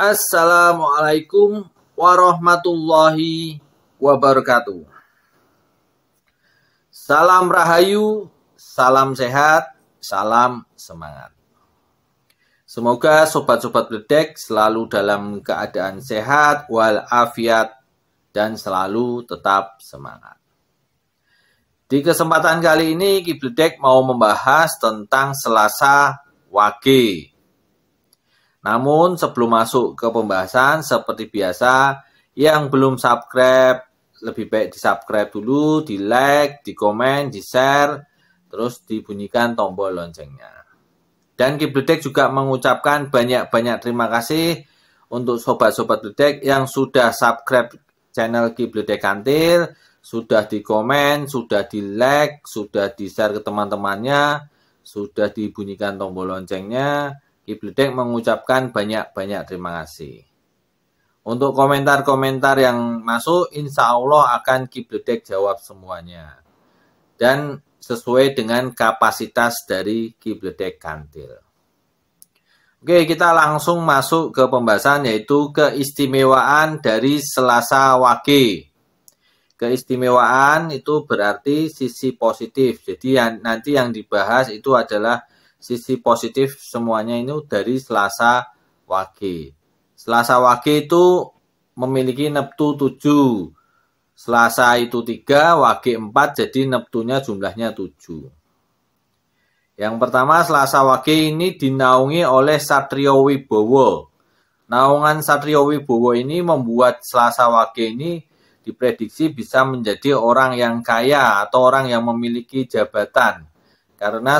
Assalamualaikum warahmatullahi wabarakatuh. Salam rahayu, salam sehat, salam semangat. Semoga sobat-sobat bledek selalu dalam keadaan sehat walafiat dan selalu tetap semangat. Di kesempatan kali ini Kibledek mau membahas tentang Selasa Wage namun sebelum masuk ke pembahasan seperti biasa yang belum subscribe lebih baik di subscribe dulu, di like, di komen, di share, terus dibunyikan tombol loncengnya. Dan Kibledek juga mengucapkan banyak-banyak terima kasih untuk sobat-sobat Bledek yang sudah subscribe channel Kibledek Kantil, sudah di komen, sudah di like, sudah di share ke teman-temannya, sudah dibunyikan tombol loncengnya, Ibu Dek mengucapkan banyak-banyak terima kasih. Untuk komentar-komentar yang masuk, insya Allah akan Kibledek jawab semuanya. Dan sesuai dengan kapasitas dari Kibledek Kantil. Oke, kita langsung masuk ke pembahasan yaitu keistimewaan dari Selasa Wage. Keistimewaan itu berarti sisi positif. Jadi yang, nanti yang dibahas itu adalah sisi positif semuanya ini dari Selasa Wage. Selasa Wage itu memiliki Neptu 7. Selasa itu 3, Wage 4, jadi Neptunya jumlahnya 7. Yang pertama Selasa Wage ini dinaungi oleh Satrio Wibowo. Naungan Satrio Wibowo ini membuat Selasa Wage ini diprediksi bisa menjadi orang yang kaya atau orang yang memiliki jabatan. Karena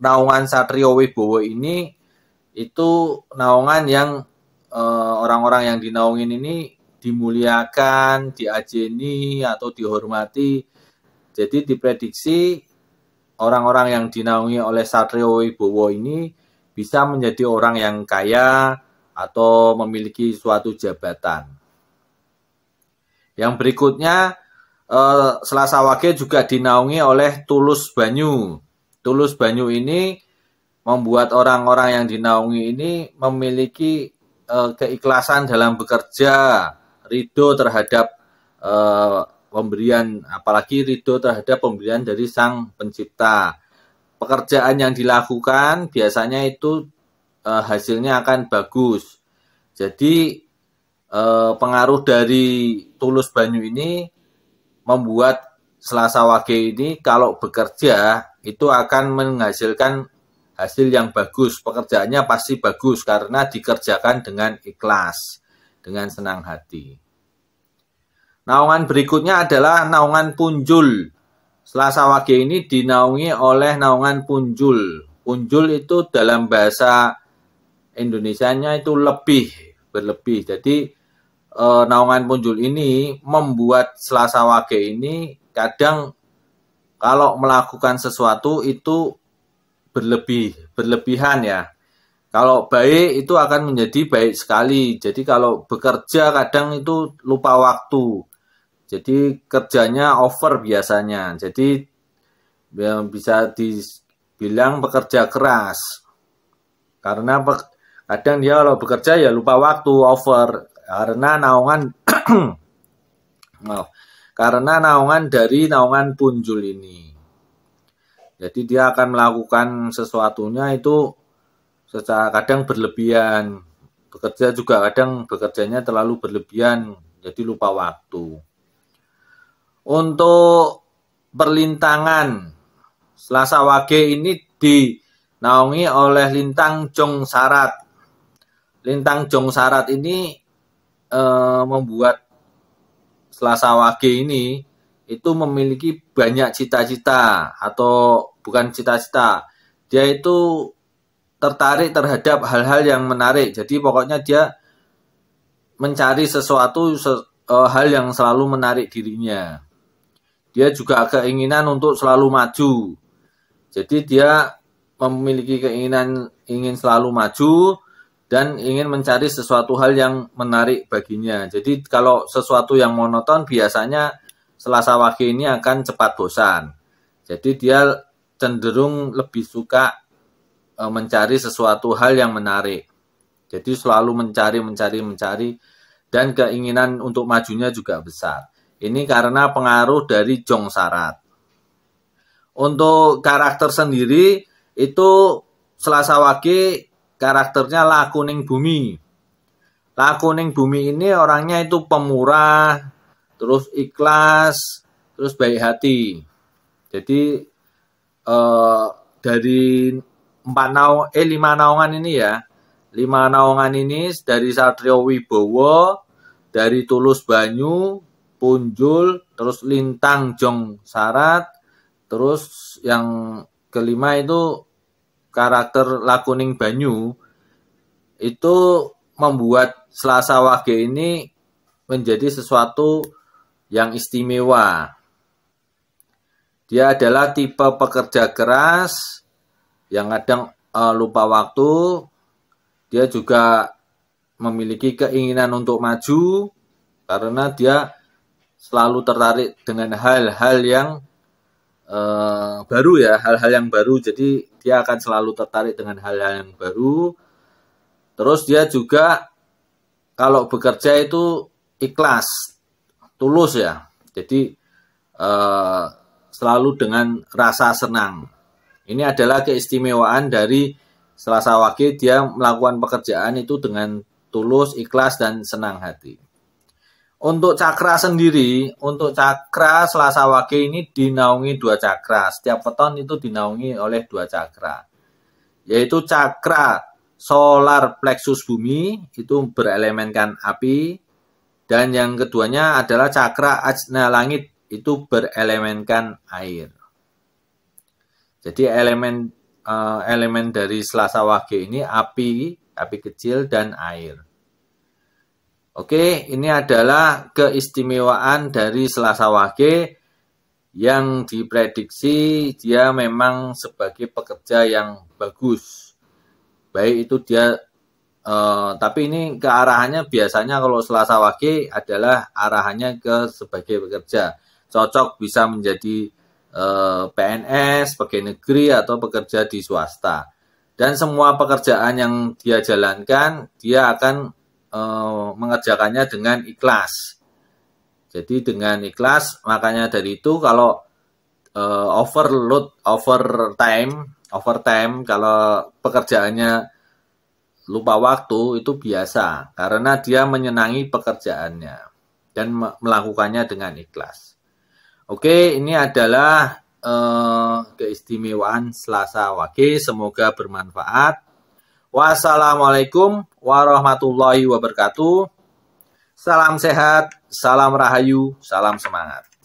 naungan Satrio Wibowo ini itu naungan yang eh, orang-orang eh, yang dinaungin ini dimuliakan, diajeni atau dihormati. Jadi diprediksi orang-orang yang dinaungi oleh Satrio Wibowo ini bisa menjadi orang yang kaya atau memiliki suatu jabatan. Yang berikutnya eh, Selasa Wage juga dinaungi oleh Tulus Banyu Tulus Banyu ini membuat orang-orang yang dinaungi ini memiliki uh, keikhlasan dalam bekerja, ridho terhadap uh, pemberian, apalagi ridho terhadap pemberian dari Sang Pencipta. Pekerjaan yang dilakukan biasanya itu uh, hasilnya akan bagus. Jadi pengaruh dari tulus banyu ini membuat Selasa Wage ini kalau bekerja itu akan menghasilkan hasil yang bagus. Pekerjaannya pasti bagus karena dikerjakan dengan ikhlas, dengan senang hati. Naungan berikutnya adalah naungan punjul. Selasa Wage ini dinaungi oleh naungan punjul. Punjul itu dalam bahasa Indonesianya itu lebih, berlebih. Jadi e, naungan punjul ini membuat Selasa Wage ini kadang kalau melakukan sesuatu itu berlebih, berlebihan ya. Kalau baik itu akan menjadi baik sekali. Jadi kalau bekerja kadang itu lupa waktu. Jadi kerjanya over biasanya. Jadi yang bisa dibilang bekerja keras. Karena kadang dia kalau bekerja ya lupa waktu over karena naungan karena naungan dari naungan punjul ini. Jadi dia akan melakukan sesuatunya itu secara kadang berlebihan. Bekerja juga kadang bekerjanya terlalu berlebihan, jadi lupa waktu. Untuk perlintangan Selasa Wage ini dinaungi oleh lintang Jong Sarat. Lintang Jong Sarat ini e, membuat Selasa Wage ini itu memiliki banyak cita-cita atau bukan cita-cita. Dia itu tertarik terhadap hal-hal yang menarik. Jadi pokoknya dia mencari sesuatu se uh, hal yang selalu menarik dirinya. Dia juga keinginan untuk selalu maju. Jadi dia memiliki keinginan ingin selalu maju, dan ingin mencari sesuatu hal yang menarik baginya. Jadi kalau sesuatu yang monoton biasanya selasa wage ini akan cepat bosan. Jadi dia cenderung lebih suka e, mencari sesuatu hal yang menarik. Jadi selalu mencari, mencari, mencari dan keinginan untuk majunya juga besar. Ini karena pengaruh dari jong Sarat. Untuk karakter sendiri itu selasa wage karakternya laku ning bumi laku ning bumi ini orangnya itu pemurah terus ikhlas terus baik hati jadi eh, dari empat naung eh lima naungan ini ya lima naungan ini dari Satrio Wibowo dari Tulus Banyu Punjul terus Lintang Jong Sarat terus yang kelima itu karakter Lakuning Banyu itu membuat Selasa Wage ini menjadi sesuatu yang istimewa. Dia adalah tipe pekerja keras yang kadang uh, lupa waktu. Dia juga memiliki keinginan untuk maju karena dia selalu tertarik dengan hal-hal yang Eh, baru ya hal-hal yang baru jadi dia akan selalu tertarik dengan hal-hal yang baru terus dia juga kalau bekerja itu ikhlas tulus ya jadi uh, selalu dengan rasa senang ini adalah keistimewaan dari Selasa Wage dia melakukan pekerjaan itu dengan tulus, ikhlas dan senang hati. Untuk cakra sendiri, untuk cakra Selasa Wage ini dinaungi dua cakra. Setiap weton itu dinaungi oleh dua cakra. Yaitu cakra solar plexus bumi itu berelemenkan api dan yang keduanya adalah cakra ajna langit itu berelemenkan air. Jadi elemen eh, elemen dari Selasa Wage ini api, api kecil dan air. Oke, ini adalah keistimewaan dari Selasa Wage yang diprediksi dia memang sebagai pekerja yang bagus. Baik itu dia eh, tapi ini kearahannya biasanya kalau Selasa Wage adalah arahannya ke sebagai pekerja. Cocok bisa menjadi eh, PNS, pegawai negeri atau pekerja di swasta. Dan semua pekerjaan yang dia jalankan, dia akan Eh, mengerjakannya dengan ikhlas. Jadi dengan ikhlas, makanya dari itu kalau uh, overload, overtime, overtime kalau pekerjaannya lupa waktu itu biasa karena dia menyenangi pekerjaannya dan melakukannya dengan ikhlas. Oke, ini adalah uh, keistimewaan Selasa Wage. Semoga bermanfaat. Wassalamualaikum warahmatullahi wabarakatuh. Salam sehat, salam rahayu, salam semangat.